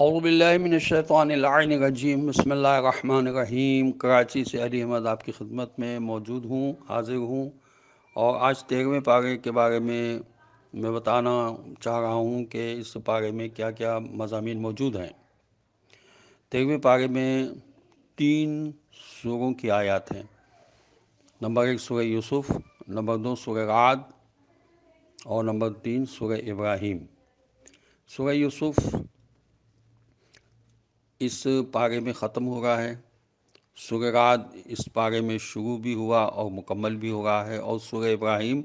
अवबिल्लिनशैतरजीम बसमीम कराची से अली अहमद आपकी खिदमत में मौजूद हूँ हाजिर हूँ और आज तेरहवें पारे के बारे में मैं बताना चाह रहा हूँ कि इस पारे में क्या क्या मजामी मौजूद हैं तेरहवें पारे में तीन सूरों की आयात हैं नंबर एक सूर्य यूसुफ़ नंबर दो सूर्य राद और नंबर तीन सूर्य इब्राहिम सूर्य यूसुफ़ इस पारे में ख़त्म हो रहा है रात इस पारे में शुरू भी हुआ और मुकम्मल भी हो रहा है और सुर इब्राहिम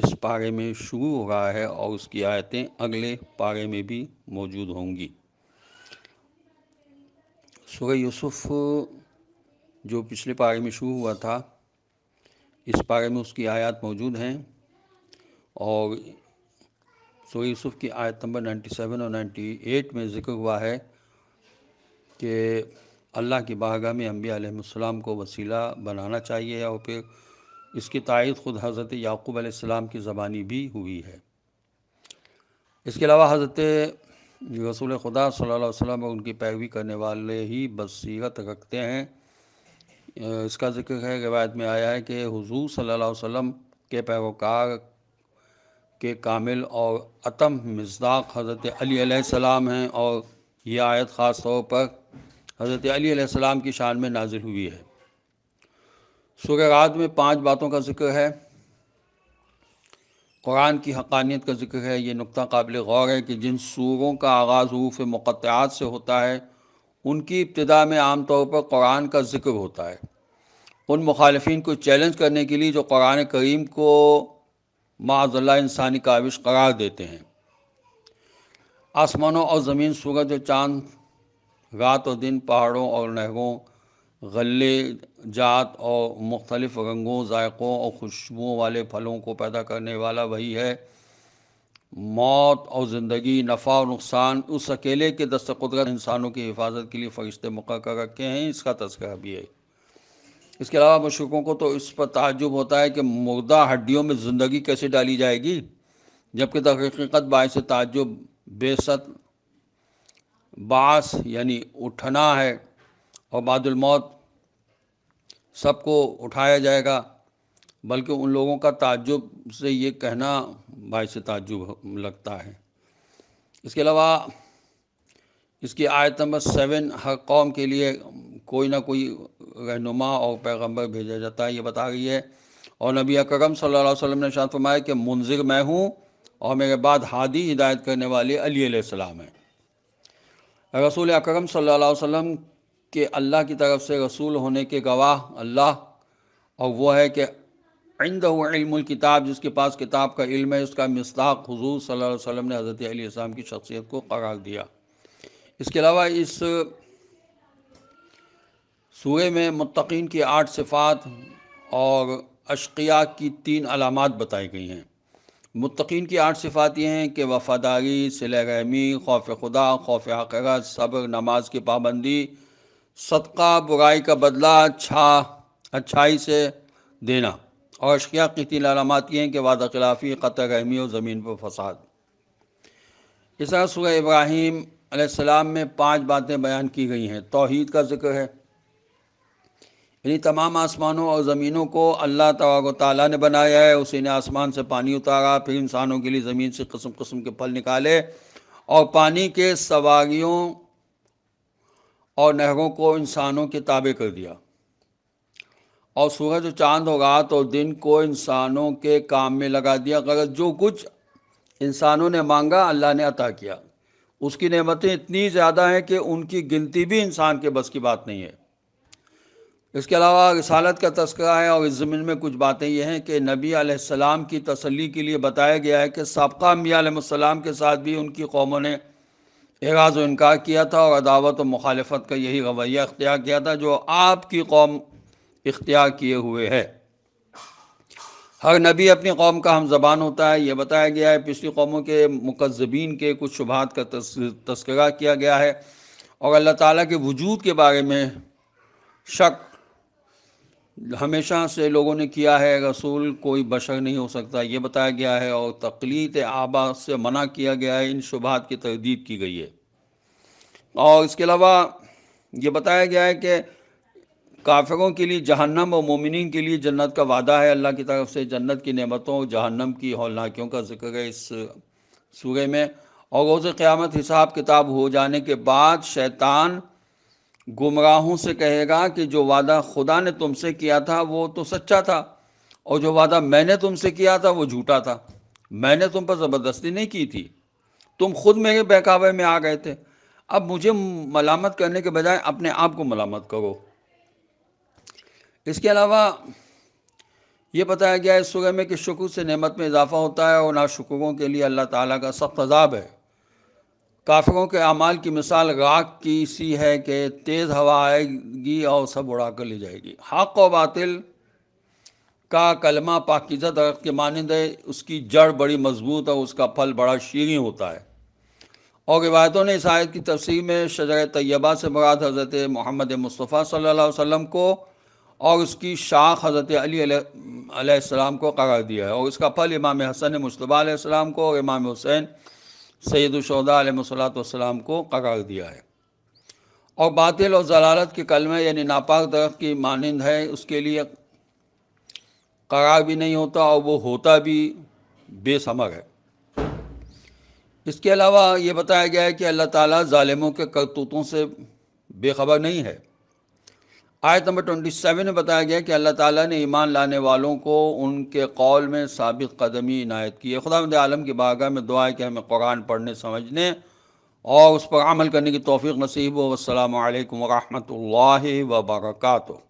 इस पारे में शुरू हो रहा है और उसकी आयतें अगले पारे में भी मौजूद होंगी सुर यूसुफ जो पिछले पारे में शुरू हुआ था इस पारे में उसकी आयत मौजूद हैं और सुर यूसुफ की आयत नंबर 97 और 98 में जिक्र हुआ है कि अल्लाह की बाहगा में अम्बी आलम को वसीला बनाना चाहिए और फिर इसकी तायद ख़ुद हज़रत याकूब आसमाम की ज़बानी भी हुई है इसके अलावा हज़रत रसूल खुदा सल्लल्लाहु अलैहि वसल्लम उनकी पैरवी करने वाले ही बसीरत रखते हैं इसका जिक्र है रिवायत में आया है कि हुजूर सल्लल्लाहु अलैहि वसल्लम के पैरोकार के कामिल और अतम मजदाक हज़रत अली सलाम हैं और यह आयत ख़ास तौर पर हज़रत अलीसम की शान में नाजिल हुई है सुरगात में पांच बातों का जिक्र है कुरान की हकानियत का जिक्र है ये नुक्ता काबिल गौर है कि जिन सूरों का आगाज़ हूफ मक़ात से होता है उनकी इब्तदा में आम तौर पर कुरान का जिक्र होता है उन मुखालफन को चैलेंज करने के लिए जो कुरान करीम को माजल्ला इंसानी काविश करार देते हैं आसमानों और ज़मीन सूरज और चाँद रात और दिन पहाड़ों और नहरों गले जात और मुख्तलिफ रंगों जायकों और खुशबुओं वाले फलों को पैदा करने वाला वही है मौत और ज़िंदगी नफ़ा और नुकसान उस अकेले के दस्त इंसानों की हिफाजत के लिए फ़रिश्ते मुकर रखे हैं इसका तस्करा भी है इसके अलावा मशरक़ों को तो इस पर ताजुब होता है कि मुर्दा हड्डियों में ज़िंदगी कैसे डाली जाएगी जबकि तहकीकत बायस ताजुब बेसत बास यानी उठना है और बादल मौत सबको उठाया जाएगा बल्कि उन लोगों का ताज्जुब से ये कहना भाई से ताज्जुब लगता है इसके अलावा इसकी आयत नंबर सेवन हर कौम के लिए कोई ना कोई रहनुमा और पैगंबर भेजा जाता है ये बता रही है और नबी अकरम सल्लल्लाहु अलैहि वसल्लम ने शांत फरमाया कि मुंजिर मैं हूँ और मेरे बाद हादी हिदायत करने वाले अली सलाम हैं रसूल अकरम सल्लल्लाहु अलैहि वसल्लम के अल्लाह की तरफ से रसूल होने के गवाह अल्लाह और वो है कि आइंद इल्मुल किताब जिसके पास किताब का इल्म है उसका मस्ताक हजूर सल्ला वसम ने हज़रत अलीसम की शख्सियत को करार दिया इसके अलावा इस सूर्य में मतकीन की आठ सिफ़ात और अशकिया की तीन अलामत बताई गई हैं मुतकीन की आठ सिफात ये हैं कि वफादारी सिले रहमी खौफ खुदा खौफ हकीकत सब्र नमाज की पाबंदी सदका बुराई का बदला अच्छा अच्छाई से देना और अशिया की तीन अलामत ये हैं कि वादा खिलाफी क़त रहमी और ज़मीन पर फसाद इस तरह सुरह इब्राहिम में पाँच बातें बयान की गई हैं तोहद का जिक्र है यानी तमाम आसमानों और ज़मीनों को अल्लाह तबाक ने बनाया है उसी ने आसमान से पानी उतारा फिर इंसानों के लिए ज़मीन से कस्म कस्म के फल निकाले और पानी के सवागियों और नहरों को इंसानों के ताबे कर दिया और सूरज चांद और रात और दिन को इंसानों के काम में लगा दिया गलत जो कुछ इंसानों ने मांगा अल्लाह ने अता किया उसकी नेमतें इतनी ज़्यादा हैं कि उनकी गिनती भी इंसान के बस की बात नहीं है इसके अलावा रसालत का तस्करा है और इस ज़मीन में कुछ बातें यह हैं कि नबी आसमाम की तसली के लिए बताया गया है कि सबका अम्बियाम के साथ भी उनकी कौमों ने एराज व इनकार किया था और अदावत व मुखालफत का यही रवैया इख्तियार किया था जो आपकी कौम इख्तियार किए हुए है हर नबी अपनी कौम का हम जबान होता है ये बताया गया है पिछली कौमों के मुकजबीन के कुछ शुभात का तस्करा किया गया है और अल्लाह ताली के वजूद के बारे में शक हमेशा से लोगों ने किया है रसूल कोई बशर नहीं हो सकता ये बताया गया है और तकलीत आबा से मना किया गया है इन शुबात की तरदीद की गई है और इसके अलावा ये बताया गया है कि काफिरों के लिए जहन्नम और मोमिन के लिए जन्नत का वादा है अल्लाह की तरफ से जन्नत की नेमतों और जहन्नम की हौलनाकियों का जिक्र है इस सूर्य में और रोज़ क़्यामत हिसाब किताब हो जाने के बाद शैतान गुमराहों से कहेगा कि जो वादा खुदा ने तुमसे किया था वो तो सच्चा था और जो वादा मैंने तुमसे किया था वो झूठा था मैंने तुम पर ज़बरदस्ती नहीं की थी तुम खुद मेरे बहकावे में आ गए थे अब मुझे मलामत करने के बजाय अपने आप को मलामत करो इसके अलावा ये बताया गया है इस सुगह में कि शुक्र से नेमत में इजाफा होता है और नाशुकरों के लिए अल्लाह ताला का सख्त अजाब है काफिरों के अमाल की मिसाल राख की सी है कि तेज़ हवा आएगी और सब उड़ा कर ले जाएगी हक व बातिल का कलमा पाकिजा दरख्त के मानंद है उसकी जड़ बड़ी मजबूत और उसका फल बड़ा शीरी होता है और रिवायतों ने इस आयत की तफसीर में शजर तय्यबा से मुराद हज़रत मोहम्मद मुस्तफ़ा सल्ला वसम को और उसकी शाख हज़रत अली को करार दिया है और इसका फल इमाम हसन मुशतबा को और इमाम हुसैन सैदुलशदा सलाम को करार दिया है और बातिल और जलालत के कलमे यानी नापाक दरख्त की मानंद है उसके लिए करार भी नहीं होता और वो होता भी बेसमर है इसके अलावा ये बताया गया है कि अल्लाह ताली ालिमों के करतूतों से बेखबर नहीं है आयत नंबर ट्वेंटी सेवन में बताया गया कि अल्लाह ताला ने ईमान लाने वालों को उनके कौल में सबक कदमी इनायत की है खुदा आलम की बागा में दुआ है कि हमें कुरान पढ़ने समझने और उस पर अमल करने की तोफ़ी नसीब हो वसलम वरहमल वर्का